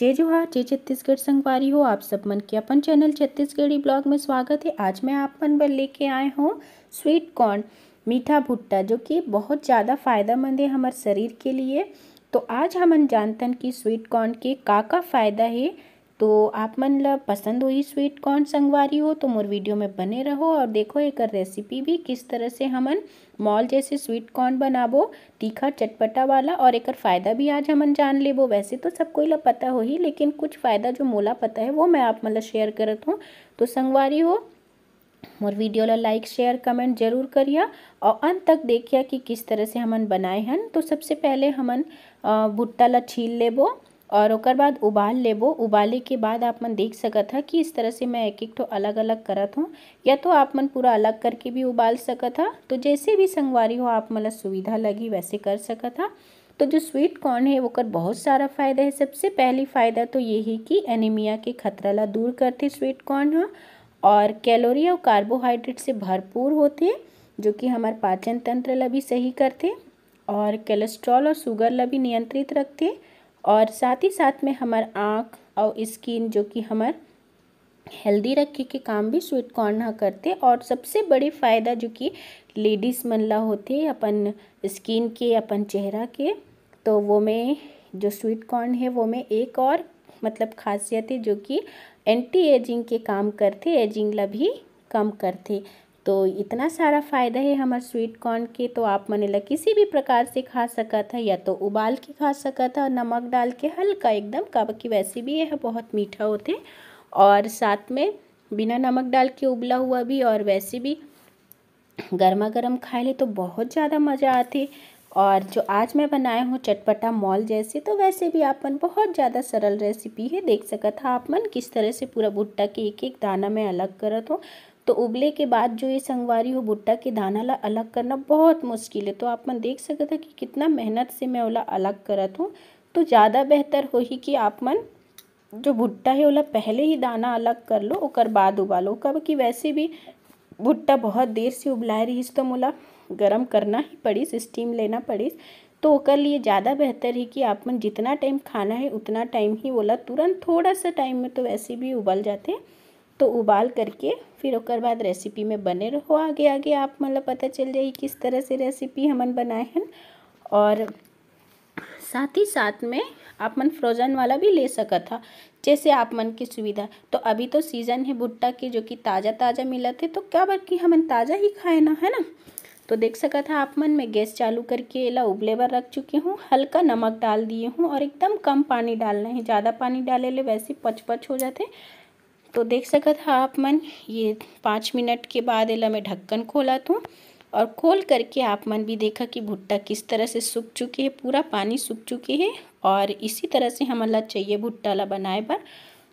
जय जोहार जय छत्तीसगढ़ संगवारी हो आप सब मन के अपन चैनल छत्तीसगढ़ी ब्लॉग में स्वागत है आज मैं आप मन पर लेके आए हूँ स्वीट कॉर्न मीठा भुट्टा जो कि बहुत ज़्यादा फ़ायदेमंद है हमारे शरीर के लिए तो आज हम हैं कि स्वीट कॉर्न के का का फ़ायदा है तो आप मन मतलब ला पसंद हुई स्वीट कॉर्न संगवारी हो तो मोर वीडियो में बने रहो और देखो एक रेसिपी भी किस तरह से हमन मॉल जैसे स्वीट कॉर्न बनाबो तीखा चटपटा वाला और एक फ़ायदा भी आज हमन जान लेबो वैसे तो सब कोई ला पता हो ही लेकिन कुछ फ़ायदा जो मोला पता है वो मैं आप मतलब शेयर करत हूँ तो संगवारी हो मोर वीडियो ला लाइक शेयर कमेंट जरूर करिया और अंत तक देखिया कि किस तरह से हमन बनाए हैं तो सबसे पहले हमन भुट्टा ला छील लेबो और ओकर बाद उबाल लेबो उबाले के बाद आप मन देख सकत हा कि इस तरह से मैं एक एक ठो अलग अलग करत हूँ या तो आप मन पूरा अलग करके भी उबाल सकत हा तो जैसे भी संगवारी हो आप मन सुविधा लगी वैसे कर सकत हा तो जो स्वीट कॉर्न है ओकर बहुत सारा फ़ायदा है सबसे पहली फ़ायदा तो ये है कि एनीमिया के खतरा ला दूर करते स्वीट कॉर्न ह और कैलोरी और कार्बोहाइड्रेट से भरपूर होते जो कि हमारे पाचन तंत्र ला भी सही करते और कोलेस्ट्रॉल और शुगर ला भी नियंत्रित रखते और साथ ही साथ में हमार आँख और स्किन जो कि हमार हेल्दी रखे के काम भी स्वीट कॉर्न ह करते और सबसे बड़े फ़ायदा जो कि लेडीज़ मन ला अपन स्किन के अपन चेहरा के तो वो में जो स्वीट कॉर्न है वो में एक और मतलब खासियत है जो कि एंटी एजिंग के काम करते एजिंग ला भी कम करते तो इतना सारा फ़ायदा है हमारे स्वीट कॉर्न के तो आप मन ला किसी भी प्रकार से खा सकता है या तो उबाल के खा सकता था नमक डाल के हल्का एकदम काबा की वैसे भी यह बहुत मीठा होते और साथ में बिना नमक डाल के उबला हुआ भी और वैसे भी गर्मा गर्म खाए ले तो बहुत ज़्यादा मज़ा आती और जो आज मैं बनाया हूँ चटपटा मॉल जैसे तो वैसे भी आपन बहुत ज़्यादा सरल रेसिपी है देख सका था आप मन किस तरह से पूरा भुट्टा के एक एक दाना में अलग करत हूँ तो उबले के बाद जो ये संगवारी हो भुट्टा के दाना ला अलग करना बहुत मुश्किल है तो आप मन देख सकते कि कितना मेहनत से मैं ओला अलग करत हूँ तो ज़्यादा बेहतर हो ही कि आप मन जो भुट्टा है ओला पहले ही दाना अलग कर लो और बाद उबालो कब कि वैसे भी भुट्टा बहुत देर से उबला रहीस तो मोला गर्म करना ही पड़ीस स्टीम लेना पड़ीस तो कर लिए ज़्यादा बेहतर है कि आप मन जितना टाइम खाना है उतना टाइम ही बोला तुरंत थोड़ा सा टाइम में तो वैसे भी उबल जाते हैं तो उबाल करके फिर ओकर बाद रेसिपी में बने रहो आगे आगे आप मतलब पता चल जाए किस तरह से रेसिपी हमन बनाए हैं और साथ ही साथ में आप मन फ्रोजन वाला भी ले सका था जैसे आप मन की सुविधा तो अभी तो सीज़न है भुट्टा की जो कि ताज़ा ताज़ा मिला थे तो क्या बात कि हमन ताज़ा ही खाए ना है ना तो देख सका था आप मन मैं गैस चालू करके एला उबले पर रख चुकी हूँ हल्का नमक डाल दिए हूँ और एकदम कम पानी डालना है ज़्यादा पानी डाले ले वैसे पचपच हो जाते तो देख सकत था आप मन ये पाँच मिनट के बाद एला मैं ढक्कन खोला तू और खोल करके आप मन भी देखा कि भुट्टा किस तरह से सूख चुके हैं पूरा पानी सूख चुके है और इसी तरह से हमन ला चाहिए भुट्टा ला बनाए पर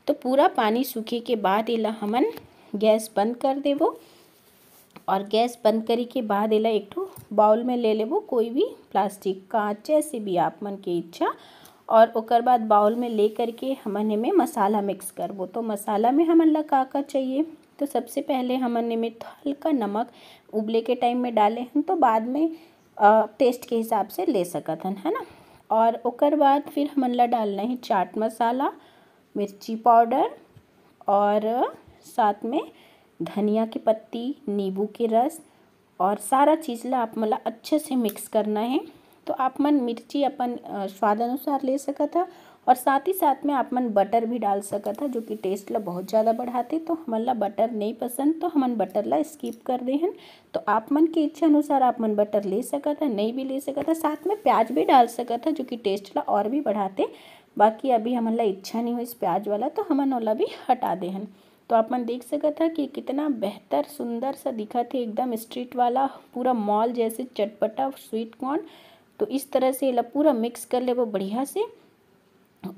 तो पूरा पानी सूखे के बाद एला हमन गैस बंद कर देवो और गैस बंद करे के बाद एला एक ठो बाउल में ले लेबो कोई भी प्लास्टिक का जैसे भी आप मन की इच्छा और उकर बाद बाउल में ले करके हम में मसाला मिक्स करबो तो मसाला में हमन ला का का चाहिए तो सबसे पहले हमन में तो हल्का नमक उबले के टाइम में डाले हैं तो बाद में आ, टेस्ट के हिसाब से ले सकत हन है ना और ओकर बाद फिर हमन ला डालना है चाट मसाला मिर्ची पाउडर और साथ में धनिया की पत्ती नींबू के रस और सारा चीज़ ला आप मला अच्छे से मिक्स करना है तो आप मन मिर्ची अपन स्वाद अनुसार ले सका था और साथ ही साथ में आप मन बटर भी डाल सका था जो कि टेस्ट ला बहुत ज़्यादा बढ़ाते तो हमन ला बटर नहीं पसंद तो हमन बटर ला स्किप कर दे हैं तो आप मन की इच्छा अनुसार आप मन बटर ले सका था नहीं भी ले सका था साथ में प्याज भी डाल सका था जो कि टेस्ट ला और भी बढ़ाते बाकी अभी हमन ला इच्छा नहीं हुई इस प्याज वाला तो हमन ओला भी हटा दे हैं तो आप मन देख सका था कि कितना बेहतर सुंदर सा दिखा थे एकदम स्ट्रीट वाला पूरा मॉल जैसे चटपटा स्वीट कॉर्न तो इस तरह से ला पूरा मिक्स कर ले वो बढ़िया से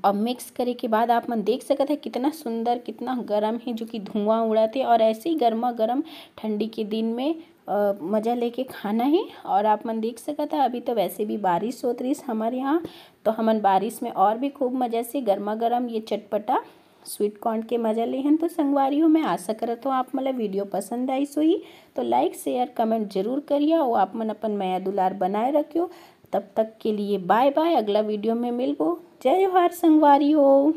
और मिक्स करे के बाद आप मन देख सकते हैं कितना सुंदर कितना गर्म है जो कि धुआं उड़ाते है और ऐसे ही गर्मा गर्म ठंडी के दिन में आ, मज़ा लेके खाना है और आप मन देख सकते हैं अभी तो वैसे भी बारिश होती रही हमारे यहाँ तो हमन बारिश में और भी खूब मज़े से गर्मा गर्म ये चटपटा स्वीट कॉर्न के मजा हैं तो संगवारी हो मैं आशा करता हूँ आप मतलब वीडियो पसंद आई सोई तो लाइक शेयर कमेंट जरूर करिए और आप मन अपन मया दुलार बनाए रखियो तब तक के लिए बाय बाय अगला वीडियो में मिलबो जय जोहार संगवारी हो